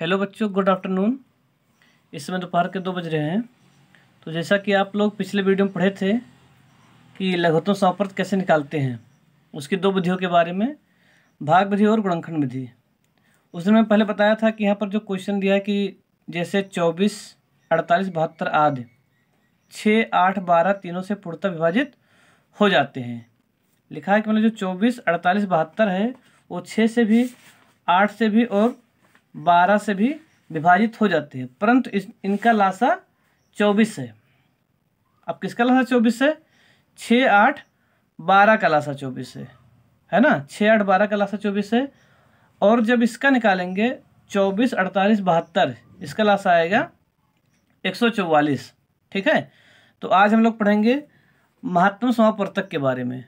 hello बच्चों good afternoon इस समय दोपहर के दो बज रहे हैं तो जैसा कि आप लोग पिछले वीडियो में पढ़े थे कि लघुतम सौपर्थ कैसे निकालते हैं उसकी दो विधियों के बारे में भाग विधि और गुणखंड विधि उसने मैंने पहले बताया था कि यहाँ पर जो क्वेश्चन दिया है कि जैसे चौबीस अड़तालीस बहत्तर आदि छः आठ बारह तीनों से पूर्णतः विभाजित हो जाते हैं लिखा है कि मैंने मतलब जो चौबीस अड़तालीस बहत्तर है वो छः से भी आठ से भी और बारह से भी विभाजित हो जाती है परंतु इस, इनका लाशा चौबीस है अब किसका लाशा चौबीस है छः आठ बारह का लाशा चौबीस है है ना छः आठ बारह का लाशा चौबीस है और जब इसका निकालेंगे चौबीस अड़तालीस बहत्तर इसका लाशा आएगा एक सौ चौवालीस ठीक है तो आज हम लोग पढ़ेंगे महात्म समापर्तक के बारे में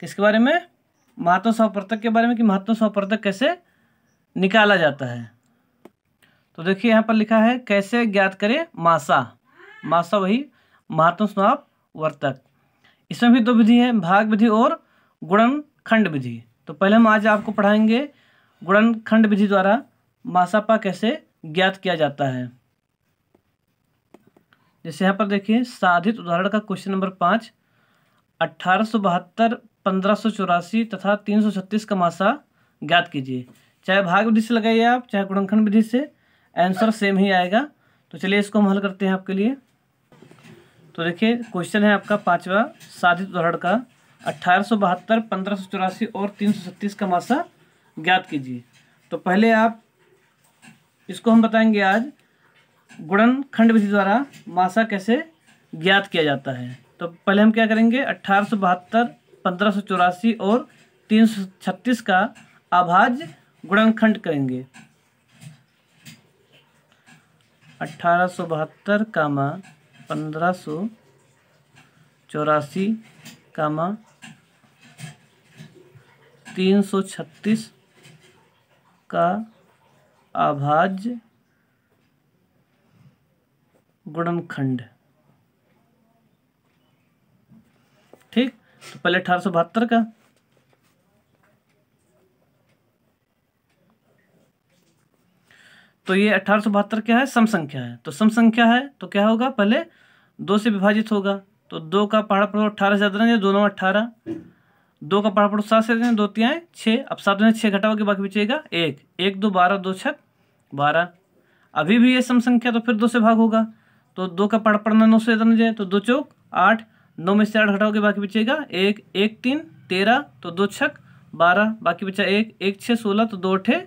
किसके बारे में महात्म समापर्तक के बारे में कि महात्मा समापर्तक कैसे निकाला जाता है तो देखिए यहाँ पर लिखा है कैसे ज्ञात करें मासा मासा वही महात्म स्वाप वर्तक इसमें भी दो विधि है भाग विधि और गुणन खंड विधि तो पहले हम आज आपको पढ़ाएंगे गुणन खंड विधि द्वारा मासापा कैसे ज्ञात किया जाता है जैसे यहाँ पर देखिए साधित उदाहरण का क्वेश्चन नंबर पाँच अट्ठारह सौ बहत्तर पंद्रह सौ चौरासी तथा तीन सौ छत्तीस का मासा ज्ञात कीजिए चाहे भाग विधि से लगाइए आप चाहे गुणनखंड विधि से आंसर सेम ही आएगा तो चलिए इसको हम हल करते हैं आपके लिए तो देखिए क्वेश्चन है आपका पाँचवा साधित उदाहरण का अट्ठारह सौ बहत्तर पंद्रह सौ चौरासी और तीन सौ छत्तीस का मासा ज्ञात कीजिए तो पहले आप इसको हम बताएंगे आज गुणन खंड विधि द्वारा मासा कैसे ज्ञात किया जाता है तो पहले हम क्या करेंगे अट्ठारह सौ बहत्तर पंद्रह सौ चौरासी और तीन सौ छत्तीस का अभाज्य गुणनखंड करेंगे अट्ठारह सौ बहत्तर कामा पंद्रह सौ चौरासी कामा तीन सौ छत्तीस का अभाज्य गुणनखंड ठीक तो पहले अठारह सौ बहत्तर का तो ये अठारह क्या है सम संख्या है तो सम संख्या है तो क्या होगा पहले दो से विभाजित होगा तो दो का पहाड़ा पड़ो अट्ठारह से ज़्यादा नहीं दो नौ अट्ठारह दो का पहाड़ा पड़ो सात से दो तियाएँ छः अब सात में छः घटाओगे बाकी बचेगा एक एक दो बारह दो छक बारह अभी भी ये सम संख्या तो फिर दो से भाग होगा तो दो का पहाड़ पड़ना नौ से ज़्यादा जाए तो दो चौक आठ नौ में से आठ घटाओगे बाकी बचेगा एक एक तीन तेरह तो दो छक बारह बाकी बचा एक एक छः सोलह तो दो अठे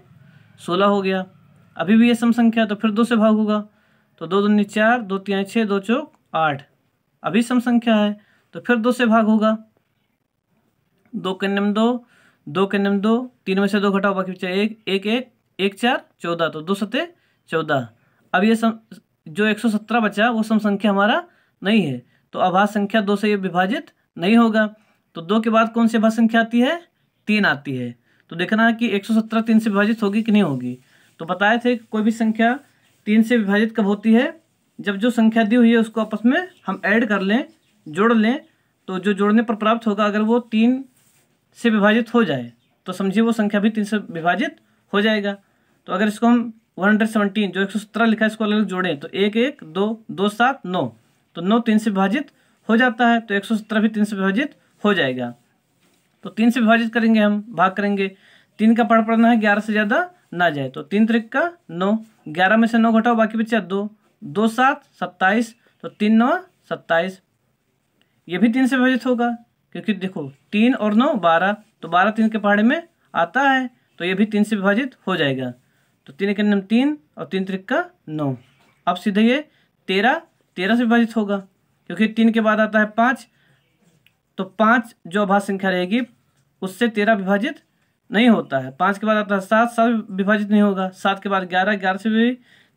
सोलह हो गया अभी भी ये सम संख्या तो फिर दो से भाग होगा तो दो दूनी चार दो तिहाई छः दो चौक आठ अभी सम संख्या है तो फिर दो से भाग होगा दो के नम दो दो के नम दो तीन में से दो घटाओ बाकी बचा एक एक एक एक चार चौदह तो दो सते चौदह अब ये सम जो एक सौ सत्रह बचा वो सम संख्या हमारा नहीं है तो अभा संख्या दो से ये विभाजित नहीं होगा तो दो के बाद कौन सी अभा संख्या आती है तीन आती है तो देखना है कि एक सौ सत्रह तीन से विभाजित होगी कि नहीं होगी तो बताए थे कि कोई भी संख्या तीन से विभाजित कब होती है जब जो संख्या दी हुई है उसको आपस में हम ऐड कर लें जोड़ लें तो जो जोड़ने पर प्राप्त होगा अगर वो तीन से विभाजित हो जाए तो समझिए वो संख्या भी तीन से विभाजित हो जाएगा तो अगर इसको हम वन हंड्रेड सेवनटीन जो एक सौ सत्रह लिखा है इसको अलग अलग जोड़ें तो एक एक दो दो सात नौ तो नौ तीन से विभाजित हो जाता है तो एक सौ सत्रह भी तीन से विभाजित हो जाएगा तो तीन से विभाजित करेंगे हम भाग करेंगे तीन का पढ़ पड़ना है ग्यारह से ज़्यादा ना जाए तो तीन त्रिक का नौ ग्यारह में से नौ घटाओ बाकी बच्चा दो दो सात सत्ताईस तो तीन नौ सत्ताईस ये भी तीन से विभाजित होगा क्योंकि देखो तीन और नौ बारह तो बारह तीन के पहाड़े में आता है तो ये भी तीन से विभाजित हो जाएगा तो तीन के नाम तीन और तीन त्रिक का नौ अब सीधे ये तेरह तेरह से विभाजित होगा क्योंकि तीन के बाद आता है पाँच तो पाँच जो अभाज्य संख्या रहेगी उससे तेरह विभाजित नहीं होता है पाँच के बाद आता है सात सात विभाजित नहीं होगा सात के बाद ग्यारह ग्यारह से भी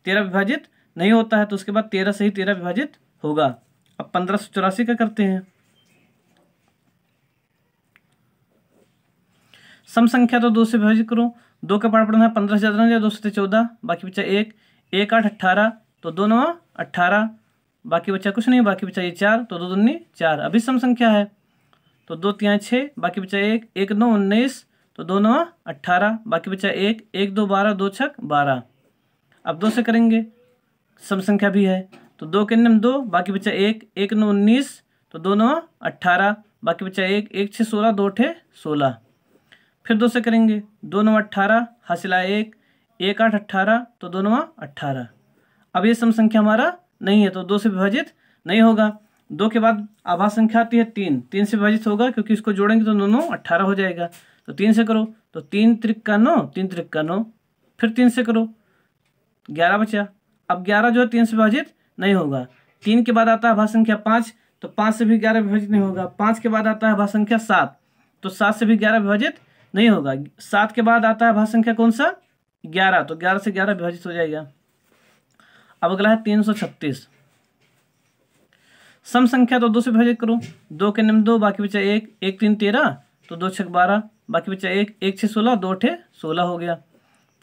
तेरह विभाजित नहीं होता है तो उसके बाद तेरह से ही तेरह विभाजित होगा अब पंद्रह सौ चौरासी का करते हैं सम संख्या तो दो से विभाजित करो दो का पढ़ पढ़ना है पंद्रह से ज्यादा दो सौ चौदह बाकी बच्चा एक एक आठ अट्ठारह तो दो नवा अट्ठारह बाकी बच्चा कुछ नहीं बाकी बच्चा ये चार तो दो दूनी चार अभी सम संख्या है तो दो तिया छः बाकी बच्चा एक एक नौ उन्नीस तो दो नवा अट्ठारह बाकी बचा एक एक दो बारह दो छक बारह अब दो से करेंगे सम संख्या भी है तो दो के नम दो बाकी बचा एक एक नौ उन्नीस तो दो नवा अट्ठारह बाकी बचा एक एक छः सोलह दो ठे सोलह फिर दो से करेंगे दो नवा अट्ठारह हासिला एक एक आठ अट्ठारह तो दो नवा अट्ठारह अब ये सम संख्या हमारा नहीं है तो दो से विभाजित नहीं होगा दो के बाद आभा संख्या आती है तीन तीन से विभाजित होगा क्योंकि इसको जोड़ेंगे तो दोनों अट्ठारह हो जाएगा तो तीन से करो तो तीन त्रिक्का नौ तीन त्रिक्का नौ फिर तीन से करो ग्यारह बचा अब ग्यारह जो है तीन से विभाजित नहीं होगा तीन के बाद आता है भाग संख्या पाँच तो पाँच से भी ग्यारह विभाजित नहीं होगा पाँच के बाद आता है भाग संख्या सात तो सात से भी ग्यारह विभाजित नहीं होगा सात के बाद आता है भाग संख्या कौन सा ग्यारह तो ग्यारह से ग्यारह विभाजित हो जाएगा अब अगला है तीन सौ छत्तीस सम संख्या तो दो से विभाजित करो दो के निम्न दो बाकी बचा एक एक तीन तेरह तो दो छः बारह बाकी बच्चा एक एक छः सोलह दो अठे सोलह हो गया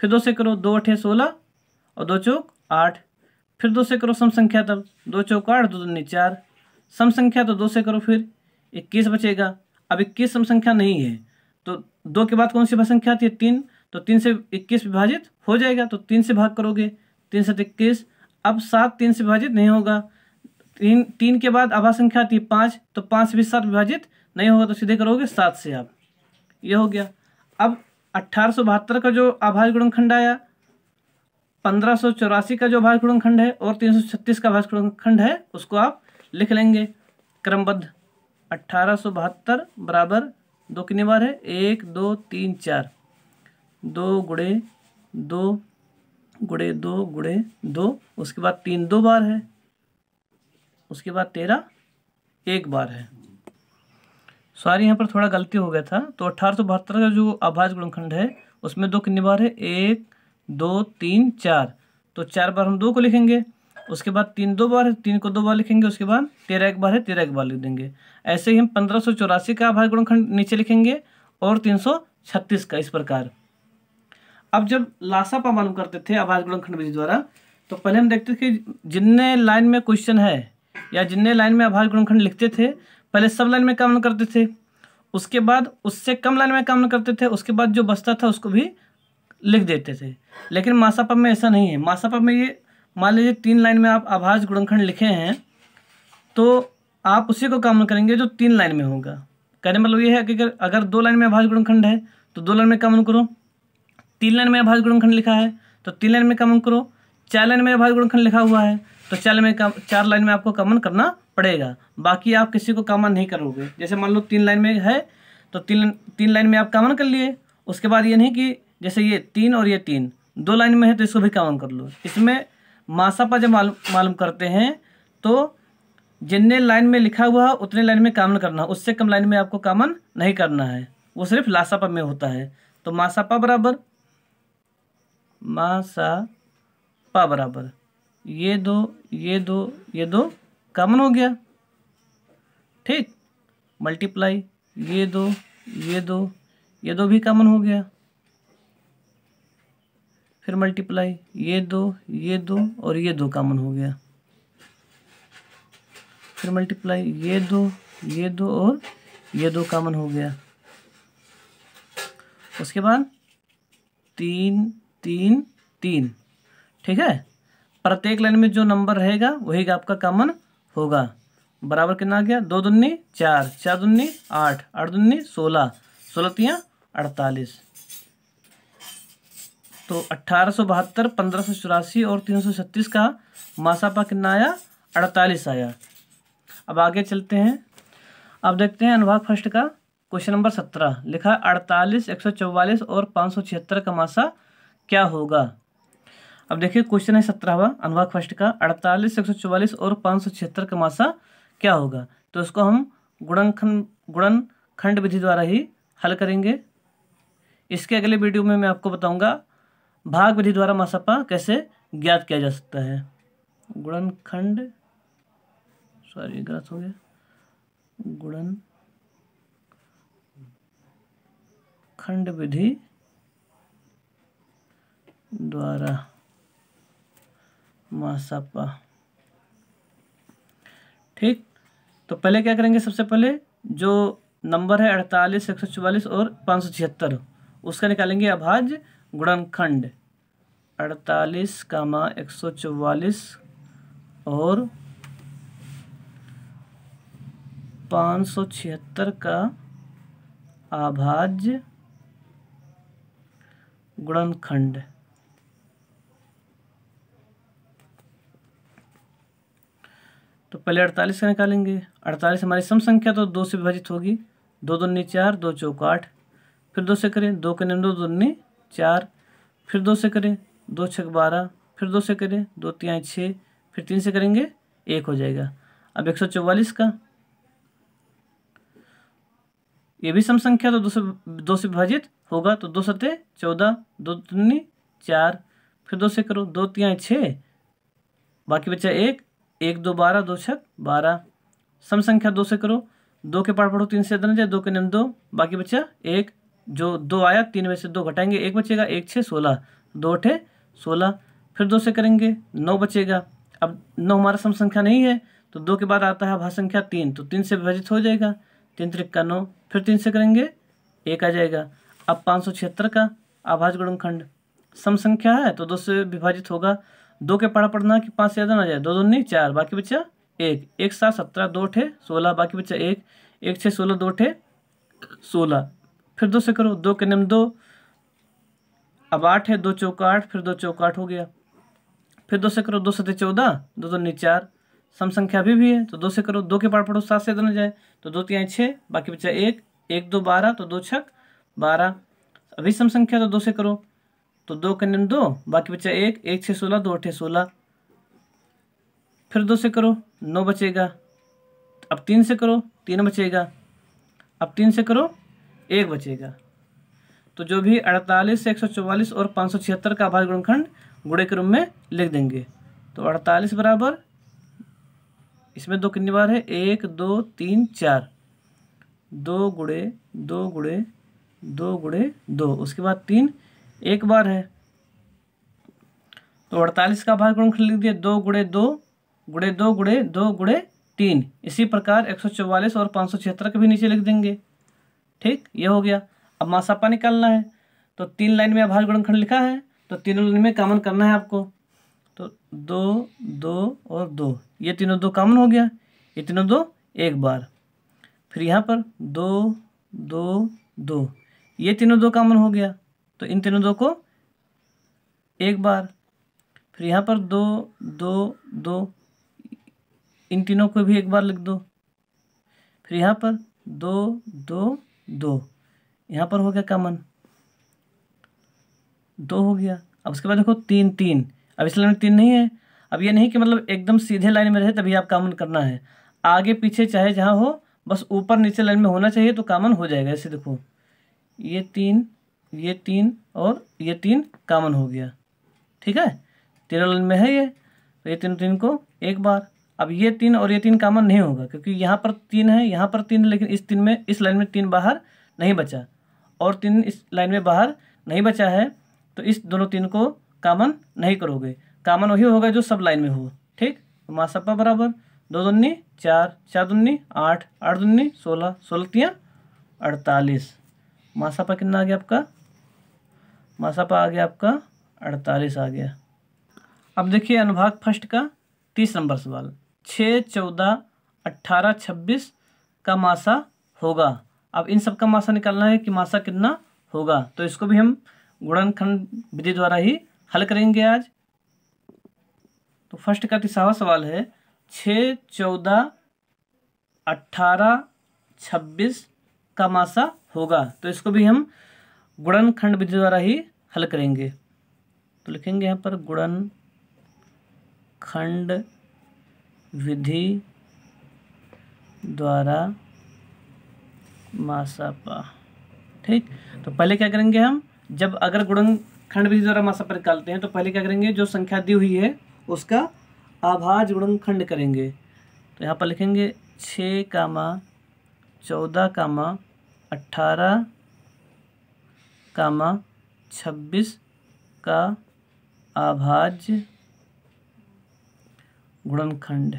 फिर दो से करो दो अठे सोलह और दो चौक आठ फिर दो से करो सम संख्या तब दो चौक आठ दो दूनी चार सम संख्या तो दो से करो फिर इक्कीस बचेगा अब इक्कीस सम संख्या नहीं है तो दो के बाद कौन सी संख्या आती है तीन तो तीन से इक्कीस विभाजित हो जाएगा तो तीन से भाग करोगे तीन से इक्कीस अब सात तीन से विभाजित नहीं होगा तीन तीन के बाद आभा संख्या आती है पाँच तो पाँच से भी सात विभाजित नहीं होगा तो सीधे करोगे सात से आप यह हो गया अब अट्ठारह का जो आभास गुणनखंड आया पंद्रह का जो आभास गुणनखंड है और 336 का आभास गुणनखंड है उसको आप लिख लेंगे क्रमबद्ध अट्ठारह बराबर दो कितनी बार है एक दो तीन चार दो गुड़े दो गुड़े दो गुड़े दो उसके बाद तीन दो बार है उसके बाद तेरह एक बार है सॉरी यहाँ पर थोड़ा गलती हो गया था तो अठारह का जो आभाज गुणखंड है उसमें दो कितनी बार है एक दो तीन चार तो चार बार हम दो को लिखेंगे उसके बाद तीन दो बार है तीन को दो बार लिखेंगे उसके बाद तेरह एक बार है तेरह एक बार लिख देंगे ऐसे ही हम पंद्रह सौ चौरासी का आभाज गुणखंड नीचे लिखेंगे और तीन सौ छत्तीस का इस प्रकार अब जब पा मालूम करते थे आभाज गुणखंड विधि द्वारा तो पहले हम देखते थे कि जितने लाइन में क्वेश्चन है या जितने लाइन में आभाज गुणखंड लिखते थे पहले सब लाइन में काम करते थे उसके बाद उससे कम लाइन में काम करते थे उसके बाद जो बचता था उसको भी लिख देते थे लेकिन मासापा में ऐसा नहीं है मासापा में ये मान लीजिए तीन लाइन में आप आभास गुणनखंड लिखे हैं तो आप उसी को काम करेंगे जो तीन लाइन में होगा कहने मतलब ये है कि अगर दो लाइन में आभास गुणनखंड है तो दो लाइन में काम करो तीन लाइन में आभास गुणनखंड लिखा है तो तीन लाइन में काम करो चार लाइन में आभास गुणनखंड लिखा हुआ है तो चार लाइन में चार लाइन में आपको कमन करना पड़ेगा बाकी आप किसी को कामन नहीं करोगे जैसे मान लो तीन लाइन में है तो तीन तीन लाइन में आप कामन कर लिए उसके बाद ये नहीं कि जैसे ये तीन और ये तीन दो लाइन में है तो इसको भी कामन कर लो इसमें मासा पर जब मालूम मालूम करते हैं तो जितने लाइन में लिखा हुआ है उतने लाइन में कामन करना उससे कम लाइन में आपको कामन नहीं करना है वो सिर्फ लासापा में होता है तो मासापा बराबर मासा पा बराबर ये दो ये दो ये दो कॉमन हो गया ठीक मल्टीप्लाई ये दो ये दो ये दो भी कॉमन हो गया फिर मल्टीप्लाई ये दो ये दो और ये दो कॉमन हो गया फिर मल्टीप्लाई ये दो ये दो और ये दो कॉमन हो गया उसके बाद तीन तीन तीन ठीक है प्रत्येक लाइन में जो नंबर रहेगा वही आपका कॉमन होगा बराबर कितना आ गया दो दुन्नी चार चार दुन्नी आठ आठ दुन्नी सोलह सोलह अड़तालीस तो अट्ठारह सौ बहत्तर पंद्रह सौ चौरासी और तीन सौ छत्तीस का मासापा कितना आया अड़तालीस आया अब आगे चलते हैं अब देखते हैं अनुभाग फर्स्ट का क्वेश्चन नंबर सत्रह लिखा अड़तालीस एक सौ चौवालीस और पाँच सौ छिहत्तर का मासा क्या होगा अब देखिए क्वेश्चन है सत्रहवा अनुवाद फर्स्ट का अड़तालीस एक सौ चौवालीस और पाँच सौ छिहत्तर का मासा क्या होगा तो इसको हम गुणनखंड गुणन खंड विधि द्वारा ही हल करेंगे इसके अगले वीडियो में मैं आपको बताऊंगा भाग विधि द्वारा मासापा कैसे ज्ञात किया जा सकता है गुणन खंड सॉरी गलत हो गया गुणन खंड विधि द्वारा मसपा ठीक तो पहले क्या करेंगे सबसे पहले जो नंबर है अड़तालीस एक सौ और पाँच सौ छिहत्तर उसका निकालेंगे अभाज्य गुणनखंड अड़तालीस कामा एक सौ और पाँच सौ छिहत्तर का आभाज्य गुणनखंड तो पहले अड़तालीस का निकालेंगे अड़तालीस हमारी सम संख्या तो दो से विभाजित होगी दो दूनी चार दो चौक आठ फिर दो से करें दो के निम्न दो दूनी चार फिर दो से करें दो छः बारह फिर दो से करें दो तिया छः फिर तीन से करेंगे एक हो जाएगा अब एक सौ चौवालीस का ये भी सम संख्या तो दो से दो से विभाजित होगा तो दो सतह चौदह दो तीन चार फिर दो से करो दो तिया छः बाकी बच्चा एक एक दो बारह दो छक बारह सम संख्या दो से करो दो के पाठ पढ़ो तीन से दन जाए दो के नम दो बाकी बच्चा एक जो दो आया तीन में से दो घटाएंगे एक बचेगा एक छः सोलह दो अठे सोलह फिर दो से करेंगे नौ बचेगा अब नौ हमारा सम संख्या नहीं है तो दो के बाद आता है भा संख्या तीन तो तीन से विभाजित हो जाएगा तीन त्रिक्का नौ फिर तीन से करेंगे एक आ जाएगा अब पाँच सौ छिहत्तर का आभाज गुणनखंड सम संख्या है तो दो से विभाजित होगा दो के पढ़ा पढ़ना कि पाँच से ज़्यादा ना जाए दो दो नहीं चार बाकी बच्चा एक एक सात सत्रह दो ठे सोलह बाकी बच्चा एक एक छः सोलह दो ठे सोलह फिर दो से करो दो के निम दो अब आठ है दो चौका आठ फिर दो चौका आठ हो गया फिर दो से करो दो सत्य चौदह दो दो नहीं चार सम संख्या अभी भी है तो दो से करो दो के पार पढ़ो सात से ना जाए तो दो तीन छः बाकी बच्चा एक एक दो बारह तो दो छक बारह अभी सम संख्या तो दो से करो तो दो कन्ने दो बाकी बचा एक एक छः सोलह दो अठे सोलह फिर दो से करो नौ बचेगा अब तीन से करो तीन बचेगा अब तीन से करो एक बचेगा तो जो भी अड़तालीस एक सौ चौवालीस और पाँच सौ छिहत्तर का आभार गुणखंड गुड़े के रूप में लिख देंगे तो अड़तालीस बराबर इसमें दो कितनी बार है एक दो तीन चार दो गुड़े दो गुड़े दो गुड़े दो उसके बाद तीन एक बार है तो अड़तालीस का भाग गुणनखंड लिख दिया दो गुड़े दो गुड़े दो गुड़े दो गुड़े तीन इसी प्रकार एक सौ चौवालीस और पाँच सौ छिहत्तर के भी नीचे लिख देंगे ठीक ये हो गया अब मासापा निकालना है तो तीन लाइन में आभार गुणनखंड लिखा है तो तीनों लाइन में कॉमन करना है आपको तो दो दो और दो ये तीनों दो कॉमन हो गया ये तीनों दो एक बार फिर यहाँ पर दो दो दो ये तीनों दो कॉमन हो गया तो इन तीनों दो को एक बार फिर यहाँ पर दो दो दो इन तीनों को भी एक बार लिख दो फिर यहाँ पर दो दो दो यहाँ पर हो गया कॉमन दो हो गया अब उसके बाद देखो तीन तीन अब इस लाइन में तीन नहीं है अब ये नहीं कि मतलब एकदम सीधे लाइन में रहे तभी आप कामन करना है आगे पीछे चाहे जहाँ हो बस ऊपर नीचे लाइन में होना चाहिए तो कामन हो जाएगा ऐसे देखो ये तीन ये तीन और ये तीन कामन हो गया ठीक है तेरह लाइन में है ये तो ये तीन तीन को एक बार अब ये तीन और ये तीन कामन नहीं होगा क्योंकि यहाँ पर तीन है यहाँ पर तीन लेकिन इस तीन में इस लाइन में तीन बाहर नहीं बचा और तीन इस लाइन में बाहर नहीं बचा है तो इस दोनों तीन को कामन नहीं करोगे कामन वही होगा जो सब लाइन में हो ठीक तो मासप्पा बराबर दो दुन्नी चार चार दुन्नी आठ आठ दुन्नी सोलह सोलह तीन अड़तालीस मासापा कितना आ गया आपका मासापा आ गया आपका अड़तालीस आ गया अब देखिए अनुभाग फर्स्ट का तीस नंबर सवाल छः चौदह अट्ठारह छब्बीस का मासा होगा अब इन सब का मासा निकालना है कि मासा कितना होगा तो इसको भी हम गुणनखंड विधि द्वारा ही हल करेंगे आज तो फर्स्ट का तीसरा सवाल है छः चौदह अट्ठारह छब्बीस का मासा होगा तो इसको भी हम गुणन खंड विधि द्वारा ही हल करेंगे तो लिखेंगे यहाँ पर गुणन खंड विधि द्वारा मासापा ठीक तो पहले क्या करेंगे हम जब अगर गुणन खंड विधि द्वारा मासापा निकालते हैं तो पहले क्या करेंगे जो संख्या दी हुई है उसका आभाज गुणन खंड करेंगे तो यहाँ पर लिखेंगे छः कामा चौदह कामा अट्ठारह कामा छब्बीस का अभाज्य गुणनखंड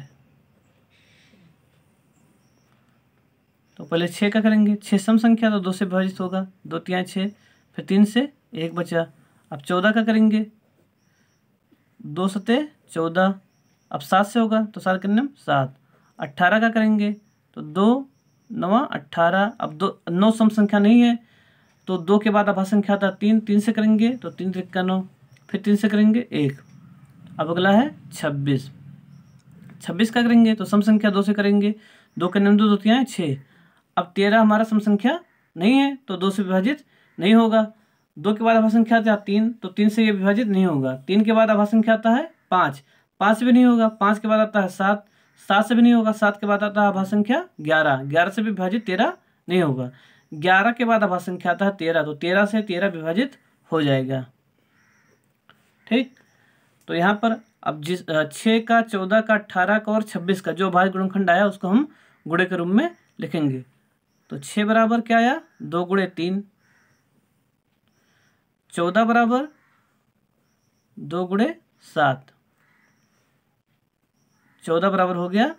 तो पहले छः का करेंगे छः सम संख्या तो दो से विभाजित होगा दो तिया छः फिर तीन से एक बचा अब चौदह का करेंगे दो सतह चौदह अब सात से होगा तो सात कन्या सात अट्ठारह का करेंगे तो दो नवा अट्ठारह अब दो नौ सम संख्या नहीं है तो दो के बाद आभा संख्या आता है तीन तीन से करेंगे तो तीन तिक्का नौ फिर तीन से करेंगे एक अब अगला है छब्बीस छब्बीस का करेंगे तो सम संख्या दो से करेंगे दो के नंबर दो दोतियाँ छः अब तेरह हमारा सम संख्या नहीं है तो दो से विभाजित नहीं होगा दो के बाद आभा संख्या आता है तीन तो तीन से ये विभाजित नहीं होगा तीन के बाद आभा संख्या आता है पाँच पाँच से भी नहीं होगा पाँच के बाद आता है सात सात से भी नहीं होगा सात के बाद आता है आभा संख्या ग्यारह ग्यारह से भी विभाजित तेरह नहीं होगा ग्यारह के बाद अभा संख्या आता है तेरह तो तेरह से तेरह विभाजित हो जाएगा ठीक तो यहाँ पर अब जिस छः का चौदह का अट्ठारह का और छब्बीस का जो अभाज गुणखंड आया उसको हम गुड़े के रूप में लिखेंगे तो छः बराबर क्या आया दो गुड़े तीन चौदह बराबर दो गुड़े सात चौदह बराबर हो गया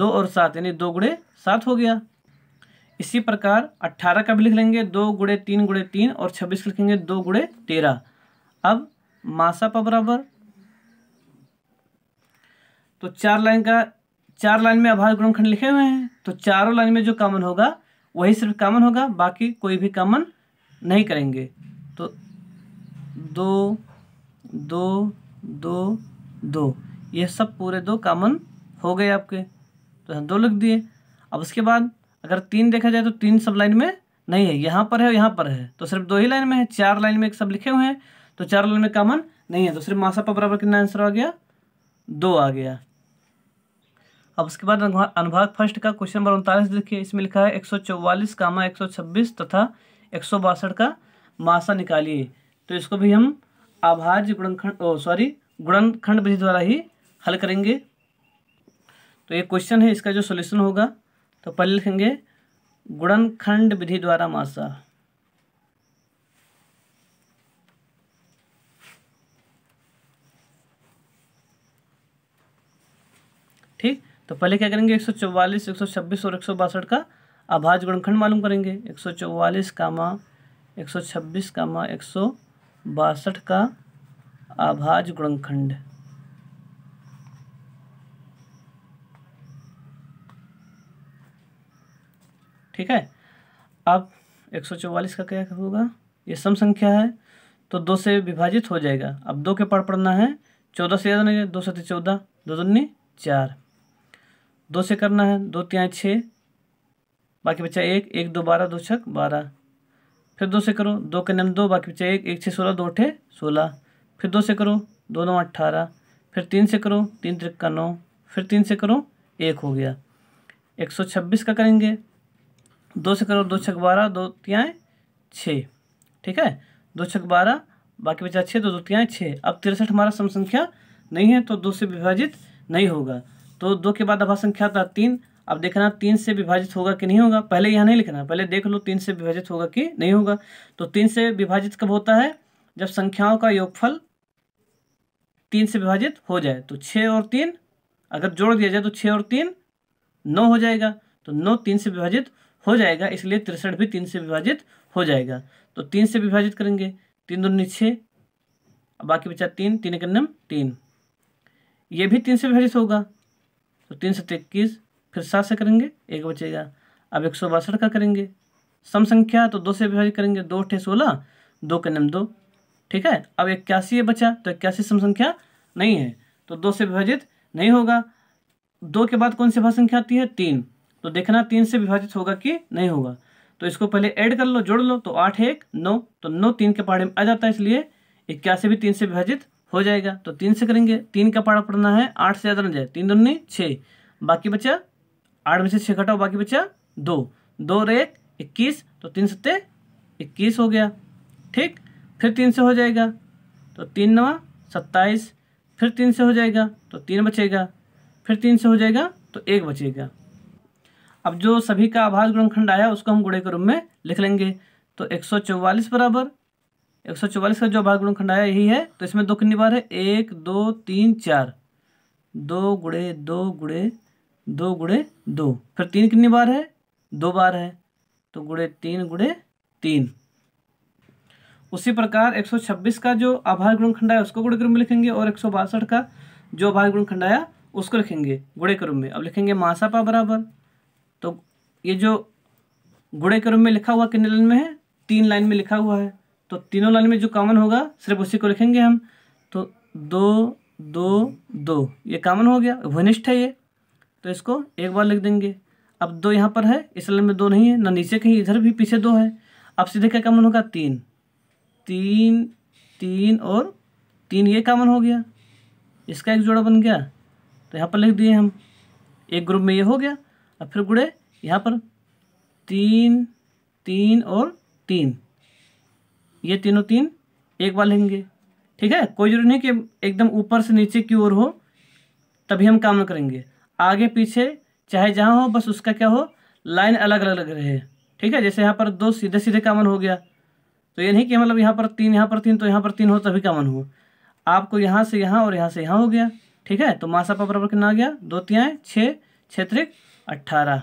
दो और सात यानी दो गुड़े सात हो गया इसी प्रकार अट्ठारह का भी लिख लेंगे दो गुड़े तीन गुड़े तीन और छब्बीस लिखेंगे दो गुड़े तेरह अब मासा पर बराबर तो चार लाइन का चार लाइन में अभाज गुणनखंड लिखे हुए हैं तो चारों लाइन में जो कॉमन होगा वही सिर्फ कॉमन होगा बाकी कोई भी कॉमन नहीं करेंगे तो दो दो दो दो ये सब पूरे दो कॉमन हो गए आपके तो दो लिख दिए अब उसके बाद अगर तीन देखा जाए तो तीन सब लाइन में नहीं है यहाँ पर है यहाँ पर है तो सिर्फ दो ही लाइन में है चार लाइन में एक सब लिखे हुए हैं तो चार लाइन में कॉमन नहीं है तो सिर्फ पर बराबर कितना आंसर आ गया दो आ गया अब उसके बाद अनुभाग फर्स्ट का क्वेश्चन नंबर उनतालीस देखिए इसमें लिखा है एक सौ चौवालीस कामा एक सौ छब्बीस तथा एक सौ बासठ का मासा निकालिए तो इसको भी हम आभाज्य गुणनखंड ओ सॉरी गुणनखंड विधि द्वारा ही हल करेंगे तो ये क्वेश्चन है इसका जो सोल्यूशन होगा तो पहले लिखेंगे गुणनखंड विधि द्वारा मासा ठीक तो पहले क्या करेंगे 144, 126 और एक का आभाज गुणखंड मालूम करेंगे 144 कामा 126 कामा एक का आभाज गुणखंड ठीक है अब एक सौ चौवालीस का क्या होगा ये सम संख्या है तो दो से विभाजित हो जाएगा अब दो के पढ़ पढ़ना है चौदह से ज़्यादा नहीं दो सौ तो चौदह दो दूनी चार दो से करना है दो त्याँ छः बाकी बच्चा एक एक दो बारह दो छक बारह फिर दो से करो दो के नम दो बाकी बच्चा एक एक छः सोलह दो अठे सोलह फिर दो से करो दो नौ अट्ठारह फिर तीन से करो तीन त्रिक का नौ फिर तीन से करो एक हो गया एक सौ छब्बीस का करेंगे दो से करो दो छक बारह दो तियाएँ छः ठीक है दो छक बारह बाकी बचा छः तो दो दो तियाएँ छः अब तिरसठ हमारा सम संख्या नहीं है तो दो से विभाजित नहीं होगा तो दो के बाद अभा संख्या आता तीन अब देखना तीन से विभाजित होगा कि नहीं होगा पहले यहाँ नहीं लिखना पहले देख लो तीन से विभाजित होगा कि नहीं होगा तो तीन से विभाजित कब होता है जब संख्याओं का योगफल तीन से विभाजित हो जाए तो छः और तीन अगर जोड़ दिया जाए तो छः और तीन नौ हो जाएगा तो नौ तीन से विभाजित हो जाएगा इसलिए तिरसठ भी तीन से विभाजित हो जाएगा तो तीन से विभाजित करेंगे तीन दो छः बाकी बचा तीन तीन एक नम तीन ये भी तीन से विभाजित होगा तो तीन सौ इक्कीस फिर सात से करेंगे एक बचेगा अब एक सौ बासठ का करेंगे सम संख्या तो दो से विभाजित करेंगे दो अठे सोलह दो के नम दो ठीक है अब इक्यासी बचा तो इक्यासी सम संख्या नहीं है तो दो से विभाजित नहीं होगा दो के बाद कौन सी भाषा संख्या आती है तीन तो देखना तीन से विभाजित होगा कि नहीं होगा तो इसको पहले ऐड कर लो जोड़ लो तो आठ एक नौ तो नौ तीन के पहाड़े में आ जाता है इसलिए इक्यासी भी तीन से विभाजित हो जाएगा तो तीन से करेंगे तीन का पहाड़ा पढ़ना है आठ से ज़्यादा न जाए तीन दूनी छः बाकी बचा आठ में से छः घटाओ बाकी बचा दो दो और एक इक्कीस तो तीन सत्ते इक्कीस हो गया ठीक फिर तीन से हो जाएगा तो तीन नवा सत्ताईस फिर तीन से हो जाएगा तो तीन बचेगा फिर तीन से हो जाएगा तो एक बचेगा अब जो सभी का आभास गुणनखंड आया उसको हम गुणे के रूप में लिख लेंगे तो एक सौ बराबर एक सौ चौवालीस का जो आभास गुणनखंड आया यही है तो इसमें दो कितनी बार है एक दो तीन चार दो गुड़े दो गुड़े दो गुड़े दो फिर तीन कितनी बार है दो बार है तो गुड़े तीन गुड़े तीन उसी प्रकार 126 का जो आभार गुणखंड आया उसको गुड़े क्रम में लिखेंगे और एक का जो आभार गुणखंड आया उसको लिखेंगे गुड़े क्रम में अब लिखेंगे मासापा बराबर तो ये जो गुड़े के रूप में लिखा हुआ कितने लाइन में है तीन लाइन में लिखा हुआ है तो तीनों लाइन में जो कॉमन होगा सिर्फ उसी को लिखेंगे हम तो दो दो दो ये कॉमन हो गया घनिष्ठ है ये तो इसको एक बार लिख देंगे अब दो यहाँ पर है इस लाइन में दो नहीं है ना नीचे कहीं इधर भी पीछे दो है अब सीधे क्या कॉमन होगा तीन तीन तीन और तीन ये कॉमन हो गया इसका एक जोड़ा बन गया तो यहाँ पर लिख दिए हम एक ग्रुप में ये हो गया और फिर गुड़े यहाँ पर तीन तीन और तीन ये तीनों तीन एक बार लेंगे ठीक है कोई जरूरी नहीं कि एकदम ऊपर से नीचे की ओर हो तभी हम काम करेंगे आगे पीछे चाहे जहाँ हो बस उसका क्या हो लाइन अलग अलग लग रहे ठीक है जैसे यहाँ पर दो सीधे सीधे कामन हो गया तो ये नहीं कि मतलब यहाँ पर तीन यहाँ पर तीन तो यहाँ पर तीन हो तभी कामन हो आपको यहाँ से यहाँ और यहाँ से यहाँ हो गया ठीक है तो मासा पा बराबर कितना आ गया दो तियाँ छः क्षेत्रिक अट्ठारह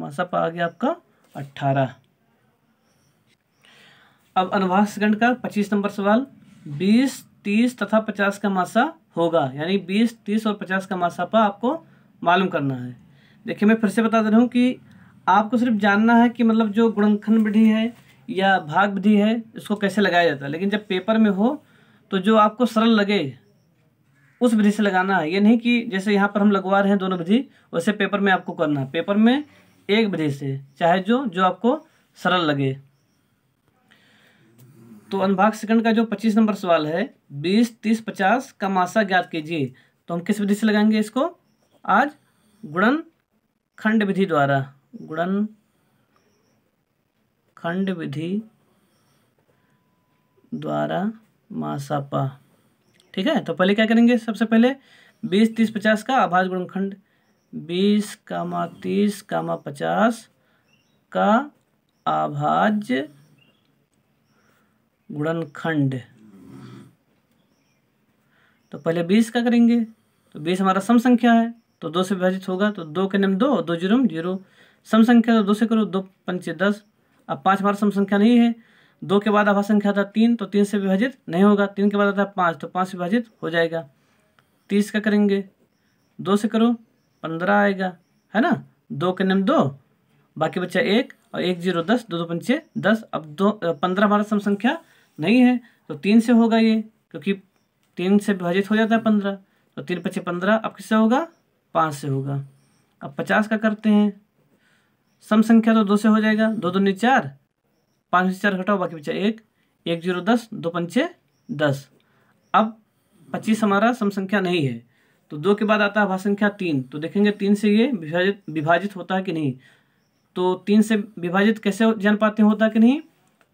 मसअप आ गया आपका अट्ठारह अब अनुभाग सेकंड का पच्चीस नंबर सवाल बीस तीस तथा पचास का मासा होगा यानी बीस तीस और पचास का मासा पर आपको मालूम करना है देखिए मैं फिर से बता दे रहा हूँ कि आपको सिर्फ जानना है कि मतलब जो गुणनखंड विधि है या भाग विधि है इसको कैसे लगाया जाता है लेकिन जब पेपर में हो तो जो आपको सरल लगे उस विधि से लगाना है ये नहीं कि जैसे यहाँ पर हम लगवा रहे हैं दोनों विधि वैसे पेपर में आपको करना है पेपर में एक विधि से चाहे जो जो आपको सरल लगे तो अनुभाग सेकंड का जो 25 नंबर सवाल है 20, 30, 50 का मासा ज्ञात कीजिए तो हम किस विधि से लगाएंगे इसको आज गुणन खंड विधि द्वारा गुणन खंड विधि द्वारा मासापा ठीक है तो पहले क्या करेंगे सबसे पहले बीस तीस पचास का आभास गुणखंड बीस कामा तीस कामा पचास का आभाज्य गुणनखंड तो पहले बीस का करेंगे तो बीस हमारा सम संख्या है तो दो से विभाजित होगा तो दो के नाम दो दो जीरो जीरो सम संख्या तो दो से करो दो पंचे दस अब पांच हमारा सम संख्या नहीं है दो के बाद आभा संख्या आता है तीन तो तीन से विभाजित नहीं होगा तीन के बाद आता है पाँच तो पाँच से विभाजित हो जाएगा तीस का करेंगे दो से करो पंद्रह आएगा है ना दो के निम दो बाकी बच्चा एक और एक जीरो दस दो दो पंचे दस अब दो पंद्रह हमारा सम संख्या नहीं है तो तीन से होगा ये क्योंकि तीन से विभाजित हो जाता है पंद्रह तो तीन पच्चे पंद्रह अब किससे होगा पाँच से होगा अब पचास का करते हैं सम संख्या तो दो से हो जाएगा दो दो चार पाँच से चार घटाओ बाकी बचा एक एक जीरो दस दो पंचे दस अब पच्चीस हमारा सम संख्या नहीं है तो दो के बाद आता है भाषा तीन तो देखेंगे तीन से ये विभाजित विभाजित होता है कि नहीं तो तीन से विभाजित कैसे जान पाते हैं होता कि नहीं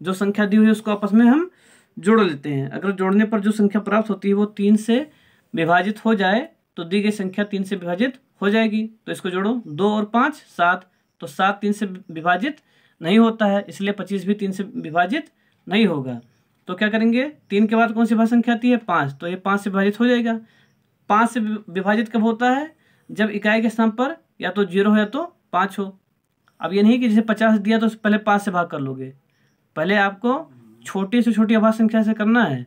जो संख्या दी हुई है उसको आपस में हम जोड़ लेते हैं अगर जोड़ने पर जो संख्या प्राप्त होती है वो तीन से विभाजित हो जाए तो दी गई संख्या तीन से विभाजित हो जाएगी तो इसको जोड़ो दो और पाँच सात तो सात तीन से विभाजित नहीं होता है इसलिए पच्चीस भी तीन से विभाजित नहीं होगा तो क्या करेंगे तीन के बाद कौन सी संख्या आती है पाँच तो ये पाँच से विभाजित हो जाएगा पाँच से विभाजित कब होता है जब इकाई के स्थान पर या तो जीरो हो या तो पाँच हो अब ये नहीं कि जैसे पचास दिया तो पहले पाँच से भाग कर लोगे पहले आपको छोटी से छोटी आभा संख्या से करना है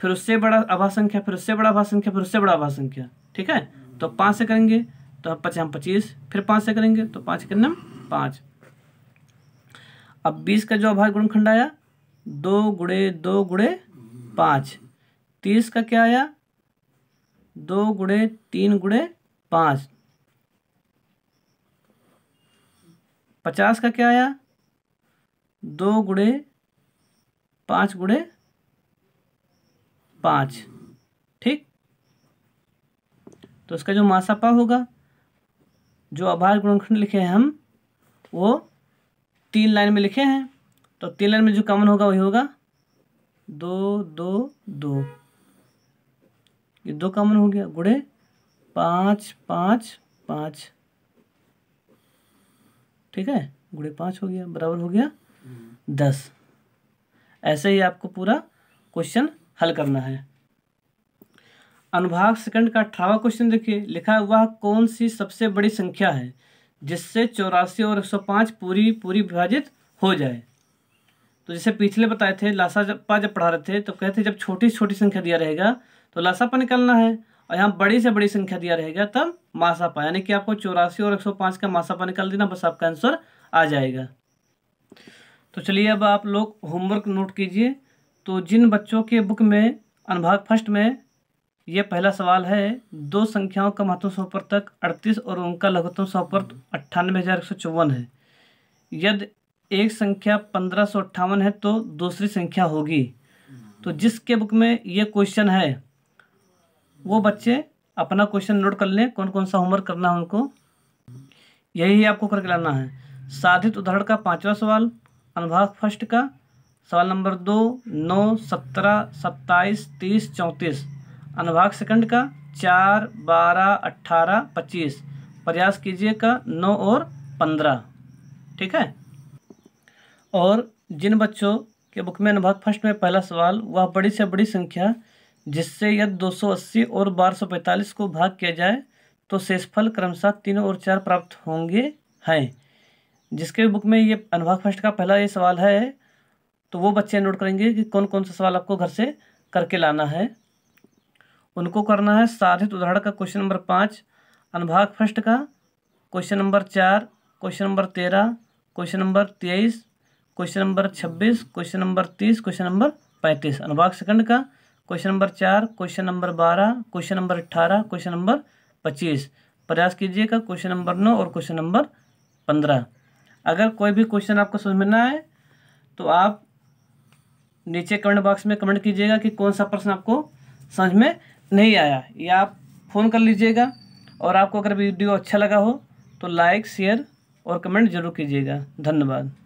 फिर उससे बड़ा आभा संख्या फिर उससे बड़ा आभा संख्या फिर उससे बड़ा आभा संख्या ठीक है तो पाँच से करेंगे तो हम पचास पच्चीस फिर पाँच से करेंगे तो पाँच करना पाँच अब बीस का जो अभाज्य गुणनखंड आया दो गुड़े दो गुड़े पाँच तीस का क्या आया दो गुड़े तीन गुड़े पाँच पचास का क्या आया दो गुड़े पाँच गुड़े पाँच ठीक तो इसका जो मासापा होगा जो आभार गुणखंड लिखे हैं हम वो तीन लाइन में लिखे हैं तो तीन लाइन में जो कॉमन होगा वही होगा दो दो दो ये दो कॉमन हो गया गुड़े पाँच पाँच पाँच ठीक है गुड़े पाँच हो गया बराबर हो गया दस ऐसे ही आपको पूरा क्वेश्चन हल करना है अनुभाग सेकंड का अठारवा क्वेश्चन देखिए लिखा हुआ कौन सी सबसे बड़ी संख्या है जिससे चौरासी और एक पूरी पूरी विभाजित हो जाए तो जैसे पिछले बताए थे लासा जब पा जब पढ़ा रहे थे तो कहते जब छोटी छोटी संख्या दिया रहेगा तो लासापा निकलना है और यहाँ बड़ी से बड़ी संख्या दिया रहेगा तब मासापा यानी कि आपको चौरासी और 105 का मासापा निकाल देना बस आपका आंसर आ जाएगा तो चलिए अब आप लोग होमवर्क नोट कीजिए तो जिन बच्चों के बुक में अनुभाग फर्स्ट में ये पहला सवाल है दो संख्याओं का महत्व सौपर्त तक अड़तीस और उनका लघुत्तम सौपर्त अट्ठानवे हज़ार एक सौ चौवन है यदि एक संख्या पंद्रह सौ अट्ठावन है तो दूसरी संख्या होगी तो जिसके बुक में ये क्वेश्चन है वो बच्चे अपना क्वेश्चन नोट कर लें कौन कौन सा होमवर्क करना है उनको यही आपको करके लाना है साधित उदाहरण का पांचवा सवाल अनुभाग फर्स्ट का सवाल नंबर दो नौ सत्रह सत्ताईस तीस चौंतीस अनुभाग सेकंड का चार बारह अट्ठारह पच्चीस प्रयास कीजिए का नौ और पंद्रह ठीक है और जिन बच्चों के बुक में अनुभाग फर्स्ट में पहला सवाल वह बड़ी से बड़ी संख्या जिससे यदि 280 और 1245 को भाग किया जाए तो शेषफल क्रमशः तीनों और चार प्राप्त होंगे हैं जिसके बुक में ये अनुभाग फर्स्ट का पहला ये सवाल है तो वो बच्चे नोट करेंगे कि कौन कौन सा सवाल आपको घर से करके लाना है उनको करना है साधित उदाहरण का क्वेश्चन नंबर पाँच अनुभाग फर्स्ट का क्वेश्चन नंबर चार क्वेश्चन नंबर तेरह क्वेश्चन नंबर तेईस क्वेश्चन नंबर छब्बीस क्वेश्चन नंबर तीस क्वेश्चन नंबर पैंतीस अनुभाग सेकंड का क्वेश्चन नंबर चार क्वेश्चन नंबर बारह क्वेश्चन नंबर अट्ठारह क्वेश्चन नंबर पच्चीस प्रयास कीजिएगा क्वेश्चन नंबर नौ और क्वेश्चन नंबर पंद्रह अगर कोई भी क्वेश्चन आपको समझ में ना आए तो आप नीचे कमेंट बॉक्स में कमेंट कीजिएगा कि कौन सा प्रश्न आपको समझ में नहीं आया या आप फ़ोन कर लीजिएगा और आपको अगर वीडियो अच्छा लगा हो तो लाइक शेयर और कमेंट ज़रूर कीजिएगा धन्यवाद